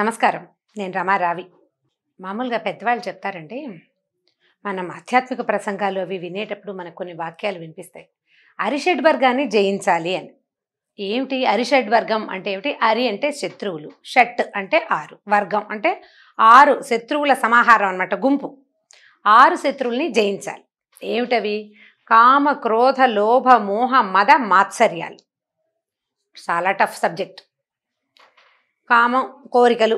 నమస్కారం నేను రమారావి మామూలుగా పెద్దవాళ్ళు చెప్తారండి మనం ఆధ్యాత్మిక ప్రసంగాలు అవి వినేటప్పుడు మనకు కొన్ని వాక్యాలు వినిపిస్తాయి వర్గాన్ని జయించాలి అని ఏమిటి వర్గం అంటే ఏమిటి అరి అంటే శత్రువులు షట్ అంటే ఆరు వర్గం అంటే ఆరు శత్రువుల సమాహారం అనమాట గుంపు ఆరు శత్రువుల్ని జయించాలి ఏమిటవి కామ క్రోధ లోభ మోహ మద మాత్సర్యాలు చాలా టఫ్ సబ్జెక్ట్ కామం కోరికలు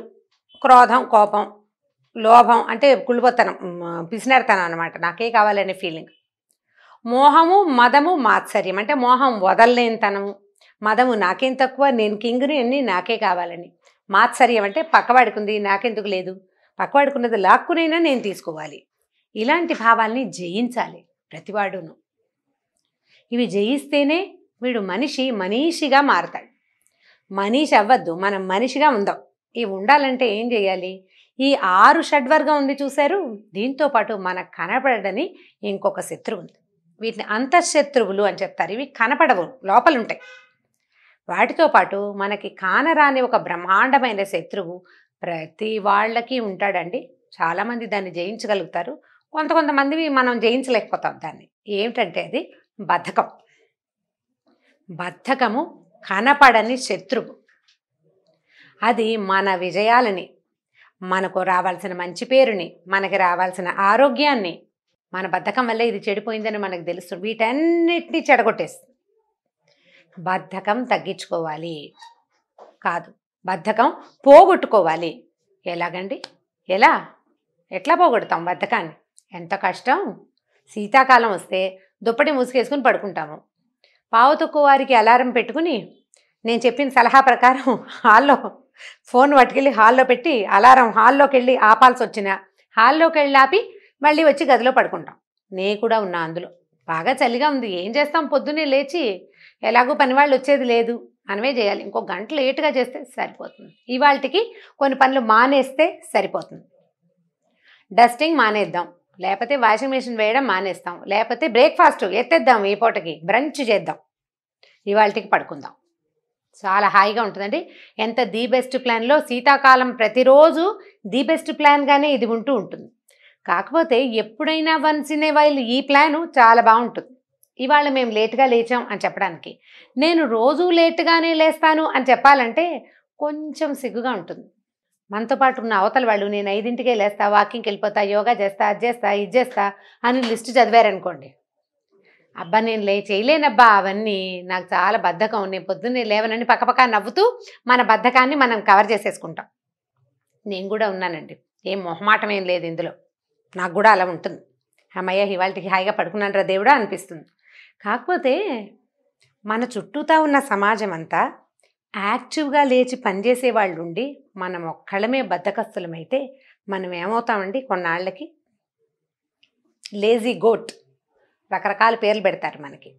క్రోధం కోపం లోభం అంటే కుళ్ళిపోతనం పిసినారితనం అనమాట నాకే కావాలనే ఫీలింగ్ మోహము మదము మాత్సర్యం అంటే మోహం వదలలేనితనము మదము నాకేం తక్కువ నేను కింగ్ని అన్నీ నాకే కావాలని మాత్సర్యం అంటే పక్కవాడుకుంది నాకెందుకు లేదు పక్కవాడుకున్నది లాక్కునైనా నేను తీసుకోవాలి ఇలాంటి భావాల్ని జయించాలి ప్రతివాడును ఇవి జయిస్తేనే వీడు మనిషి మనీషిగా మారతాడు మనీష్ అవ్వద్దు మనం మనిషిగా ఉందాం ఇవి ఉండాలంటే ఏం చేయాలి ఈ ఆరు షడ్వర్గం ఉంది చూశారు దీంతో పాటు మనకు కనపడని ఇంకొక శత్రువు ఉంది వీటిని అంతఃశత్రువులు అని చెప్తారు ఇవి కనపడవు లోపలుంటాయి వాటితో పాటు మనకి కానరాని ఒక బ్రహ్మాండమైన శత్రువు ప్రతి వాళ్ళకి ఉంటాడండి చాలామంది దాన్ని జయించగలుగుతారు కొంత కొంతమంది మనం జయించలేకపోతాం దాన్ని ఏమిటంటే అది బద్ధకం బద్ధకము కనపడని శత్రువు అది మన విజయాలని మనకు రావాల్సిన మంచి పేరుని మనకి రావాల్సిన ఆరోగ్యాన్ని మన బద్ధకం వల్ల ఇది చెడిపోయిందని మనకు తెలుసు వీటన్నిటినీ చెడగొట్టేస్తుంది బద్ధకం తగ్గించుకోవాలి కాదు బద్ధకం పోగొట్టుకోవాలి ఎలాగండి ఎలా ఎట్లా పోగొడతాం బద్ధకాన్ని ఎంత కష్టం శీతాకాలం వస్తే దుప్పటి మూసుకేసుకుని పడుకుంటాము పావుతొక్కు వారికి అలారం పెట్టుకుని నేను చెప్పిన సలహా ప్రకారం హాల్లో ఫోన్ పట్టుకెళ్ళి హాల్లో పెట్టి అలారం హాల్లోకి వెళ్ళి ఆపాల్సి వచ్చిన హాల్లోకి వెళ్ళి ఆపి మళ్ళీ వచ్చి గదిలో పడుకుంటాం నే కూడా ఉన్నా అందులో బాగా చలిగా ఉంది ఏం చేస్తాం పొద్దున్నే లేచి ఎలాగో పనివాళ్ళు వచ్చేది లేదు మనమే చేయాలి ఇంకో గంట లేటుగా చేస్తే సరిపోతుంది ఇవాళకి కొన్ని పనులు మానేస్తే సరిపోతుంది డస్టింగ్ మానేద్దాం లేకపోతే వాషింగ్ మిషన్ వేయడం మానేస్తాం లేకపోతే బ్రేక్ఫాస్ట్ ఎత్తేద్దాం ఈ పూటకి బ్రంచ్ చేద్దాం ఇవాళకి పడుకుందాం చాలా హాయిగా ఉంటుందండి ఎంత ది బెస్ట్ ప్లాన్లో శీతాకాలం ప్రతిరోజు ది బెస్ట్ ప్లాన్గానే ఇది ఉంటూ ఉంటుంది కాకపోతే ఎప్పుడైనా వన్స్ ఇన్ ఏ వైల్ ఈ ప్లాను చాలా బాగుంటుంది ఇవాళ మేము లేటుగా లేచాం అని చెప్పడానికి నేను రోజు లేట్గానే లేస్తాను అని చెప్పాలంటే కొంచెం సిగ్గుగా ఉంటుంది మనతో పాటు ఉన్న అవతల వాళ్ళు నేను ఐదింటికే లేస్తా వాకింగ్కి వెళ్ళిపోతా యోగా చేస్తా అది చేస్తా ఇది చేస్తా అని లిస్ట్ చదివారనుకోండి అబ్బా నేను లే చేయలేనబ్బా అవన్నీ నాకు చాలా బద్ధకం నేను పొద్దున్నే లేవనని పక్కపక్క నవ్వుతూ మన బద్ధకాన్ని మనం కవర్ చేసేసుకుంటాం నేను కూడా ఉన్నానండి ఏం మొహమాటం ఏం లేదు ఇందులో నాకు కూడా అలా ఉంటుంది అమ్మయ్య ఇవాళకి హాయిగా పడుకున్నాను రా దేవుడా అనిపిస్తుంది కాకపోతే మన చుట్టూతా ఉన్న సమాజం అంతా యాక్టివ్గా లేచి పనిచేసే వాళ్ళు ఉండి మనం ఒక్కళ్ళమే బద్దకస్తులమైతే మనం ఏమవుతామండి కొన్నాళ్ళకి లేజీ గోట్ రకరకాల పేర్లు పెడతారు మనకి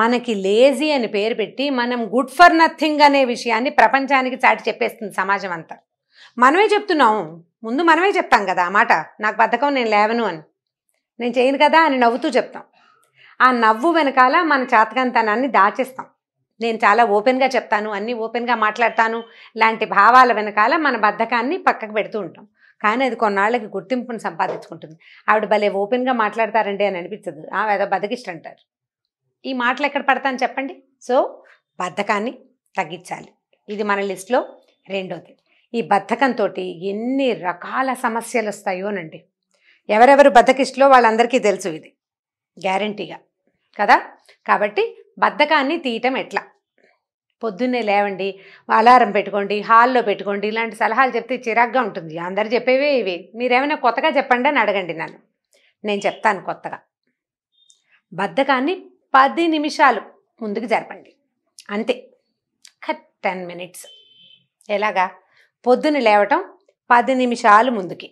మనకి లేజీ అని పేరు పెట్టి మనం గుడ్ ఫర్ నథింగ్ అనే విషయాన్ని ప్రపంచానికి చాటి చెప్పేస్తుంది సమాజం అంతా మనమే చెప్తున్నాం ముందు మనమే చెప్తాం కదా ఆ మాట నాకు బద్ధకం నేను లేవను అని నేను చేయను కదా అని నవ్వుతూ చెప్తాం ఆ నవ్వు వెనకాల మన చాతకంతనాన్ని దాచేస్తాం నేను చాలా ఓపెన్గా చెప్తాను అన్నీ ఓపెన్గా మాట్లాడతాను లాంటి భావాల వెనకాల మన బద్ధకాన్ని పక్కకు పెడుతూ ఉంటాం కానీ అది కొన్నాళ్ళకి గుర్తింపును సంపాదించుకుంటుంది ఆవిడ భలే ఓపెన్గా మాట్లాడతారండి అని అనిపించదు ఏదో బద్దకిష్ట అంటారు ఈ మాటలు ఎక్కడ పడతాను చెప్పండి సో బద్ధకాన్ని తగ్గించాలి ఇది మన లిస్ట్లో రెండోది ఈ బద్ధకంతో ఎన్ని రకాల సమస్యలు వస్తాయోనండి ఎవరెవరు బద్ధకిష్టలో వాళ్ళందరికీ తెలుసు ఇది గ్యారంటీగా కదా కాబట్టి బద్ధకాన్ని తీయటం ఎట్లా పొద్దున్నే లేవండి అలారం పెట్టుకోండి హాల్లో పెట్టుకోండి ఇలాంటి సలహాలు చెప్తే చిరాగ్గా ఉంటుంది అందరు చెప్పేవే ఇవి మీరేమైనా కొత్తగా చెప్పండి అని అడగండి నన్ను నేను చెప్తాను కొత్తగా బద్ధకాన్ని పది నిమిషాలు ముందుకు జరపండి అంతే కట్ టెన్ మినిట్స్ ఎలాగా పొద్దున లేవటం పది నిమిషాలు ముందుకి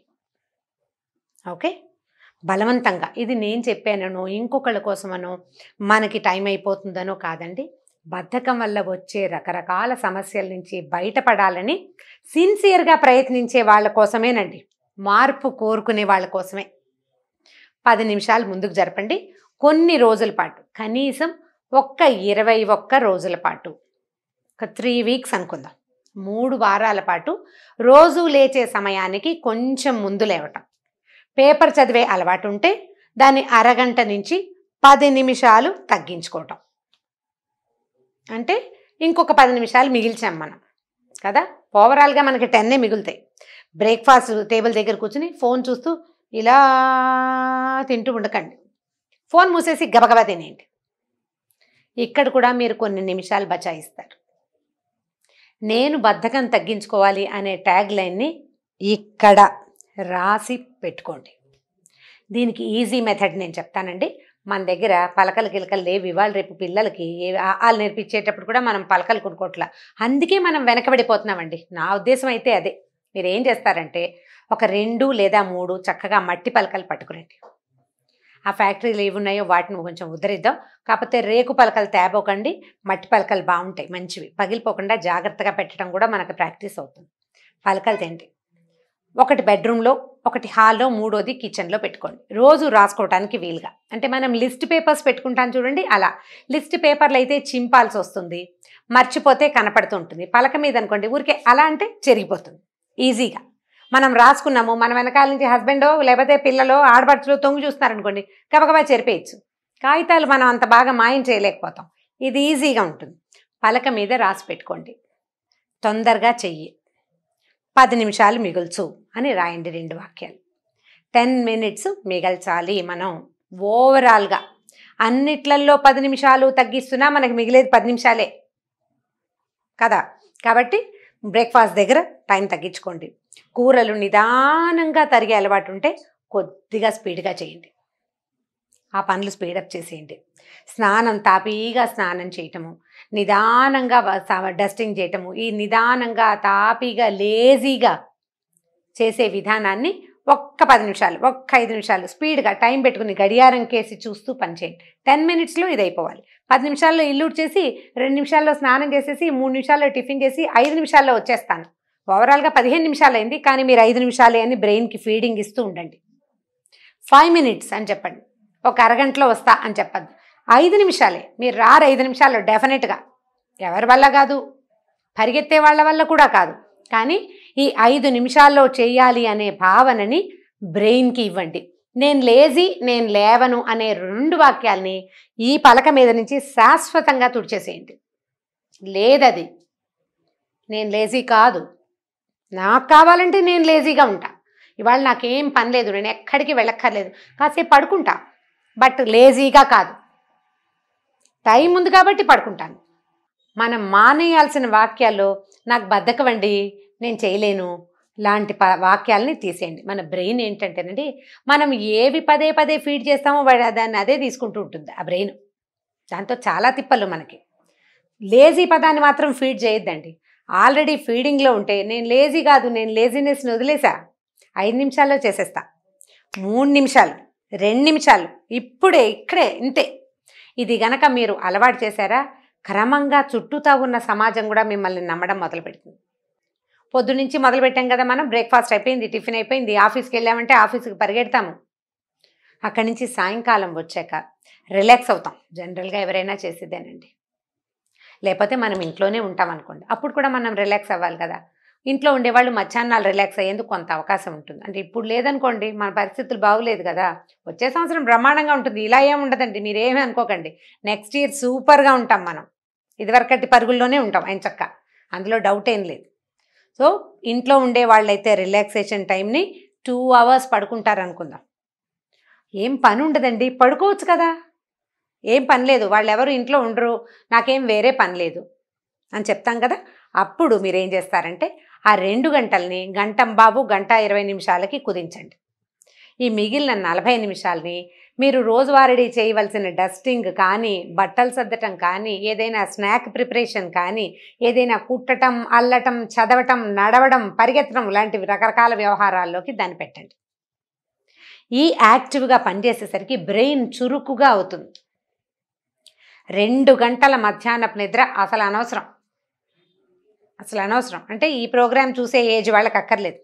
ఓకే బలవంతంగా ఇది నేను చెప్పానను ఇంకొకళ్ళ కోసమనో మనకి టైం అయిపోతుందనో కాదండి బద్ధకం వల్ల వచ్చే రకరకాల సమస్యల నుంచి బయటపడాలని సిన్సియర్గా ప్రయత్నించే వాళ్ళ కోసమేనండి మార్పు కోరుకునే వాళ్ళ కోసమే పది నిమిషాలు ముందుకు జరపండి కొన్ని రోజుల పాటు కనీసం ఒక్క ఇరవై ఒక్క రోజుల పాటు ఒక త్రీ వీక్స్ అనుకుందాం మూడు వారాల పాటు రోజు లేచే సమయానికి కొంచెం ముందు లేవటం పేపర్ చదివే అలవాటు ఉంటే దాన్ని అరగంట నుంచి పది నిమిషాలు తగ్గించుకోవటం అంటే ఇంకొక పది నిమిషాలు మిగిల్చాం మనం కదా ఓవరాల్గా మనకి టెన్నే మిగులుతాయి బ్రేక్ఫాస్ట్ టేబుల్ దగ్గర కూర్చుని ఫోన్ చూస్తూ ఇలా తింటూ ఉండకండి ఫోన్ మూసేసి గబగబా తినేయండి ఇక్కడ కూడా మీరు కొన్ని నిమిషాలు బచాయిస్తారు నేను బద్ధకం తగ్గించుకోవాలి అనే ట్యాగ్ లైన్ని ఇక్కడ రాసి పెట్టుకోండి దీనికి ఈజీ మెథడ్ నేను చెప్తానండి మన దగ్గర పలకలు కిలకలు లేవు ఇవాళ రేపు పిల్లలకి వాళ్ళు నేర్పించేటప్పుడు కూడా మనం పలకలు కొనుక్కోట్లా అందుకే మనం వెనకబడిపోతున్నామండి నా ఉద్దేశం అయితే అదే మీరు ఏం చేస్తారంటే ఒక రెండు లేదా మూడు చక్కగా మట్టి పలకలు పట్టుకురండి ఆ ఫ్యాక్టరీలు ఏవి ఉన్నాయో వాటిని కొంచెం ఉద్ధరిద్దాం కాకపోతే రేకు పలకలు తేపోకండి మట్టి పలకలు బాగుంటాయి మంచివి పగిలిపోకుండా జాగ్రత్తగా పెట్టడం కూడా మనకు ప్రాక్టీస్ అవుతుంది పలకలు తింటాయి ఒకటి బెడ్రూమ్లో ఒకటి హాల్లో మూడోది కిచెన్లో పెట్టుకోండి రోజు రాసుకోవడానికి వీలుగా అంటే మనం లిస్ట్ పేపర్స్ పెట్టుకుంటాం చూడండి అలా లిస్ట్ పేపర్లు అయితే చింపాల్సి వస్తుంది మర్చిపోతే కనపడుతుంటుంది పలక మీద అనుకోండి ఊరికే అలా అంటే చెరిగిపోతుంది ఈజీగా మనం రాసుకున్నాము మన వెనకాల నుంచి హస్బెండో లేకపోతే పిల్లలో ఆడబడుచులు తొంగి చూస్తున్నారనుకోండి గబగబా చెరిపేయచ్చు కాగితాలు మనం అంత బాగా మాయం చేయలేకపోతాం ఇది ఈజీగా ఉంటుంది పలక మీద రాసి పెట్టుకోండి తొందరగా చెయ్యి పది నిమిషాలు మిగుల్చు అని రాయండి రెండు వాక్యాలు టెన్ మినిట్స్ మిగల్చాలి మనం ఓవరాల్గా అన్నిట్లల్లో పది నిమిషాలు తగ్గిస్తున్నా మనకి మిగిలేదు పది నిమిషాలే కదా కాబట్టి బ్రేక్ఫాస్ట్ దగ్గర టైం తగ్గించుకోండి కూరలు నిదానంగా తరిగే అలవాటు ఉంటే కొద్దిగా స్పీడ్గా చేయండి ఆ పనులు స్పీడప్ చేసేయండి స్నానం తాపీగా స్నానం చేయటము నిదానంగా డస్టింగ్ చేయటము ఈ నిదానంగా తాపీగా లేజీగా చేసే విధానాన్ని ఒక్క పది నిమిషాలు ఒక్క ఐదు నిమిషాలు స్పీడ్గా టైం పెట్టుకుని గడియారం కేసి చూస్తూ పనిచేయండి టెన్ మినిట్స్లో ఇది అయిపోవాలి పది నిమిషాల్లో ఇల్లుడ్ చేసి రెండు నిమిషాల్లో స్నానం చేసేసి మూడు నిమిషాల్లో టిఫిన్ చేసి ఐదు నిమిషాల్లో వచ్చేస్తాను ఓవరాల్గా పదిహేను నిమిషాలు అయింది కానీ మీరు ఐదు నిమిషాలే అని బ్రెయిన్కి ఫీడింగ్ ఇస్తూ ఉండండి ఫైవ్ మినిట్స్ అని చెప్పండి ఒక అరగంటలో వస్తా అని చెప్పద్దు ఐదు నిమిషాలే మీరు రారు ఐదు నిమిషాలు డెఫినెట్గా ఎవరి వల్ల కాదు పరిగెత్తే వాళ్ళ వల్ల కూడా కాదు కానీ ఈ ఐదు నిమిషాల్లో చేయాలి అనే భావనని బ్రెయిన్కి ఇవ్వండి నేను లేజీ నేను లేవను అనే రెండు వాక్యాల్ని ఈ పలక మీద నుంచి శాశ్వతంగా తుడిచేసేయండి లేదది నేను లేజీ కాదు నాకు కావాలంటే నేను లేజీగా ఉంటా ఇవాళ నాకేం పని లేదు నేను ఎక్కడికి వెళ్ళక్కర్లేదు కాసేపు పడుకుంటా బట్ లేజీగా కాదు టైం ఉంది కాబట్టి పడుకుంటాను మనం మానేయాల్సిన వాక్యాల్లో నాకు బద్దకవండి నేను చేయలేను లాంటి ప వాక్యాలని తీసేయండి మన బ్రెయిన్ ఏంటంటేనండి మనం ఏవి పదే పదే ఫీడ్ చేస్తామో దాన్ని అదే తీసుకుంటూ ఉంటుంది ఆ బ్రెయిన్ దాంతో చాలా తిప్పలు మనకి లేజీ పదాన్ని మాత్రం ఫీడ్ చేయొద్దండి ఆల్రెడీ ఫీడింగ్లో ఉంటే నేను లేజీ కాదు నేను లేజీనెస్ని వదిలేసా ఐదు నిమిషాల్లో చేసేస్తా మూడు నిమిషాలు రెండు నిమిషాలు ఇప్పుడే ఇక్కడే ఇంతే ఇది గనక మీరు అలవాటు చేశారా క్రమంగా చుట్టూతా ఉన్న సమాజం కూడా మిమ్మల్ని నమ్మడం మొదలు పెడుతుంది పొద్దు నుంచి పెట్టాం కదా మనం బ్రేక్ఫాస్ట్ అయిపోయింది టిఫిన్ అయిపోయింది ఆఫీస్కి వెళ్ళామంటే ఆఫీస్కి పరిగెడతాము అక్కడి నుంచి సాయంకాలం వచ్చాక రిలాక్స్ అవుతాం జనరల్గా ఎవరైనా చేసేదేనండి లేకపోతే మనం ఇంట్లోనే ఉంటాం అనుకోండి అప్పుడు కూడా మనం రిలాక్స్ అవ్వాలి కదా ఇంట్లో ఉండేవాళ్ళు మధ్యాహ్నాలు రిలాక్స్ అయ్యేందుకు కొంత అవకాశం ఉంటుంది అంటే ఇప్పుడు లేదనుకోండి మన పరిస్థితులు బాగులేదు కదా వచ్చే సంవత్సరం బ్రహ్మాండంగా ఉంటుంది ఇలా ఏమి ఉండదండి మీరేమీ అనుకోకండి నెక్స్ట్ ఇయర్ సూపర్గా ఉంటాం మనం ఇదివరకటి పరుగుల్లోనే ఉంటాం ఆయన చక్క అందులో డౌట్ ఏం లేదు సో ఇంట్లో ఉండే వాళ్ళైతే రిలాక్సేషన్ టైంని టూ అవర్స్ పడుకుంటారు అనుకుందాం ఏం పని ఉండదండి పడుకోవచ్చు కదా ఏం పని లేదు వాళ్ళు ఎవరు ఇంట్లో ఉండరు నాకేం వేరే పని లేదు అని చెప్తాం కదా అప్పుడు మీరేం చేస్తారంటే ఆ రెండు గంటల్ని గంటం బాబు గంట ఇరవై నిమిషాలకి కుదించండి ఈ మిగిలిన నలభై నిమిషాలని మీరు రోజువారీ చేయవలసిన డస్టింగ్ కానీ బట్టలు సర్దటం కానీ ఏదైనా స్నాక్ ప్రిపరేషన్ కానీ ఏదైనా కుట్టటం అల్లటం చదవటం నడవడం పరిగెత్తడం లాంటివి రకరకాల వ్యవహారాల్లోకి దాన్ని పెట్టండి ఈ యాక్టివ్గా పనిచేసేసరికి బ్రెయిన్ చురుకుగా అవుతుంది రెండు గంటల మధ్యాహ్నపు నిద్ర అసలు అనవసరం అసలు అనవసరం అంటే ఈ ప్రోగ్రామ్ చూసే ఏజ్ వాళ్ళకి అక్కర్లేదు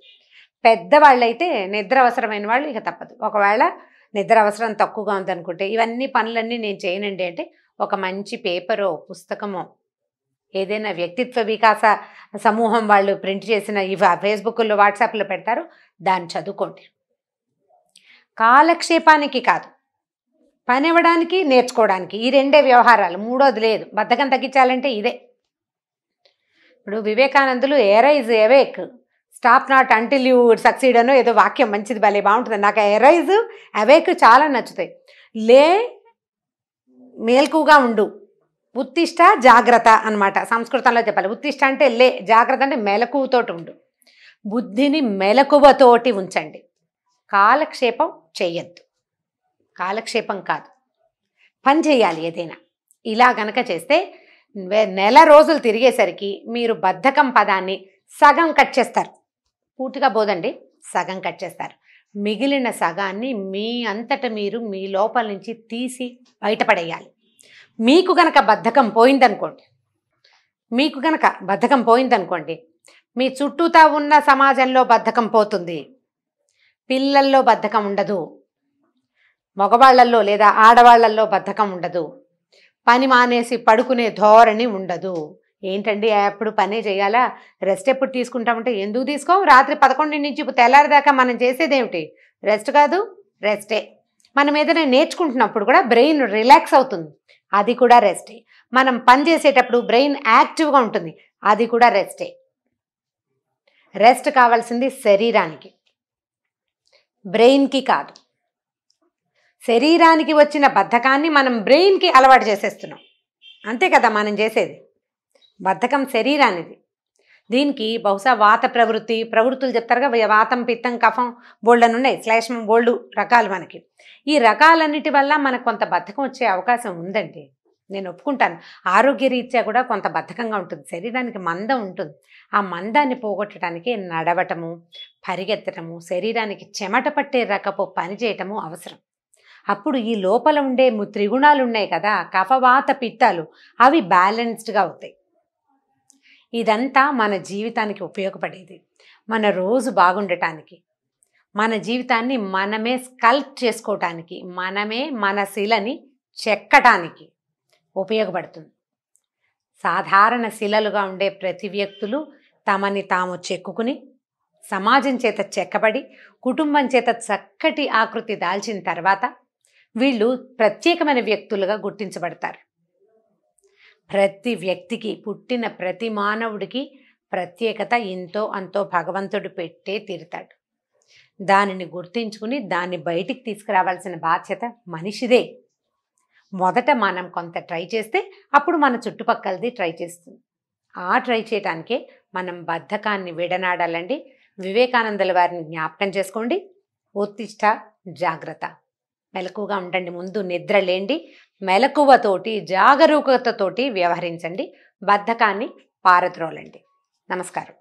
పెద్దవాళ్ళైతే నిద్ర అవసరమైన వాళ్ళు ఇక తప్పదు ఒకవేళ నిద్ర అవసరం తక్కువగా ఉందనుకుంటే ఇవన్నీ పనులన్నీ నేను చేయనండి అంటే ఒక మంచి పేపరో పుస్తకమో ఏదైనా వ్యక్తిత్వ వికాస సమూహం వాళ్ళు ప్రింట్ చేసిన ఇవి ఫేస్బుక్లో వాట్సాప్లో పెడతారు దాన్ని చదువుకోండి కాలక్షేపానికి కాదు పని ఇవ్వడానికి నేర్చుకోవడానికి ఈ రెండే వ్యవహారాలు మూడోది లేదు బద్ధకం తగ్గించాలంటే ఇదే ఇప్పుడు వివేకానందులు arise awake stop not until you succeed అనో ఏదో వాక్యం మంచిది భలే బాగుంటుంది నాకు ఎరైజ్ అవేక్ చాలా నచ్చుతాయి లే మేల్కుగా ఉండు ఉత్తిష్ట జాగ్రత్త అనమాట సంస్కృతంలో చెప్పాలి ఉత్తిష్ట అంటే లే జాగ్రత్త అంటే మెలకువతోటి ఉండు బుద్ధిని మెలకువతోటి ఉంచండి కాలక్షేపం చేయొద్దు కాలక్షేపం కాదు పని చేయాలి ఏదైనా ఇలా గనక చేస్తే నెల రోజులు తిరిగేసరికి మీరు బద్ధకం పదాన్ని సగం కట్ చేస్తారు పూర్తిగా పోదండి సగం కట్ చేస్తారు మిగిలిన సగాన్ని మీ అంతట మీరు మీ లోపల నుంచి తీసి బయటపడేయాలి మీకు గనక బద్ధకం పోయిందనుకోండి మీకు గనక బద్ధకం పోయిందనుకోండి మీ చుట్టూతా ఉన్న సమాజంలో బద్ధకం పోతుంది పిల్లల్లో బద్ధకం ఉండదు మగవాళ్లల్లో లేదా ఆడవాళ్లల్లో బద్ధకం ఉండదు పని మానేసి పడుకునే ధోరణి ఉండదు ఏంటండి ఎప్పుడు పనే చేయాలా రెస్ట్ ఎప్పుడు తీసుకుంటామంటే ఎందుకు తీసుకోం రాత్రి పదకొండు నుంచి తెల్లారిదాకా మనం చేసేదేమిటి రెస్ట్ కాదు రెస్టే మనం ఏదైనా నేర్చుకుంటున్నప్పుడు కూడా బ్రెయిన్ రిలాక్స్ అవుతుంది అది కూడా రెస్టే మనం పని చేసేటప్పుడు బ్రెయిన్ యాక్టివ్గా ఉంటుంది అది కూడా రెస్టే రెస్ట్ కావాల్సింది శరీరానికి బ్రెయిన్కి కాదు శరీరానికి వచ్చిన బద్ధకాన్ని మనం బ్రెయిన్కి అలవాటు చేసేస్తున్నాం అంతే కదా మనం చేసేది బద్ధకం శరీరానిది దీనికి బహుశా వాత ప్రవృత్తి ప్రవృత్తులు చెప్తారుగా వాతం పిత్తం కఫం బోల్డ్ ఉన్నాయి శ్లేష్మం బోల్డు రకాలు మనకి ఈ రకాలన్నిటి వల్ల మనకు కొంత బద్ధకం వచ్చే అవకాశం ఉందండి నేను ఒప్పుకుంటాను ఆరోగ్య రీత్యా కూడా కొంత బద్ధకంగా ఉంటుంది శరీరానికి మందం ఉంటుంది ఆ మందాన్ని పోగొట్టడానికి నడవటము పరిగెత్తటము శరీరానికి చెమట పట్టే రకపు పనిచేయటము అవసరం అప్పుడు ఈ లోపల ఉండే త్రిగుణాలు ఉన్నాయి కదా కఫవాత పిత్తాలు అవి బ్యాలెన్స్డ్గా అవుతాయి ఇదంతా మన జీవితానికి ఉపయోగపడేది మన రోజు బాగుండటానికి మన జీవితాన్ని మనమే స్కల్ప్ చేసుకోవటానికి మనమే మన శిలని చెక్కటానికి ఉపయోగపడుతుంది సాధారణ శిలలుగా ఉండే ప్రతి వ్యక్తులు తమని తాము చెక్కుకుని సమాజం చేత చెక్కబడి కుటుంబం చేత చక్కటి ఆకృతి దాల్చిన తర్వాత వీళ్ళు ప్రత్యేకమైన వ్యక్తులుగా గుర్తించబడతారు ప్రతి వ్యక్తికి పుట్టిన ప్రతి మానవుడికి ప్రత్యేకత ఎంతో అంతో భగవంతుడు పెట్టే తీరుతాడు దానిని గుర్తించుకుని దాన్ని బయటికి తీసుకురావాల్సిన బాధ్యత మనిషిదే మొదట మనం కొంత ట్రై చేస్తే అప్పుడు మన చుట్టుపక్కలది ట్రై చేస్తుంది ఆ ట్రై చేయటానికే మనం బద్ధకాన్ని విడనాడాలండి వివేకానందల వారిని జ్ఞాపకం చేసుకోండి ఉత్తిష్ట జాగ్రత్త మెలకుగా ఉండండి ముందు నిద్రలేండి మెలకువతోటి జాగరూకతతోటి వ్యవహరించండి బద్ధకాన్ని పారద్రోలండి నమస్కారం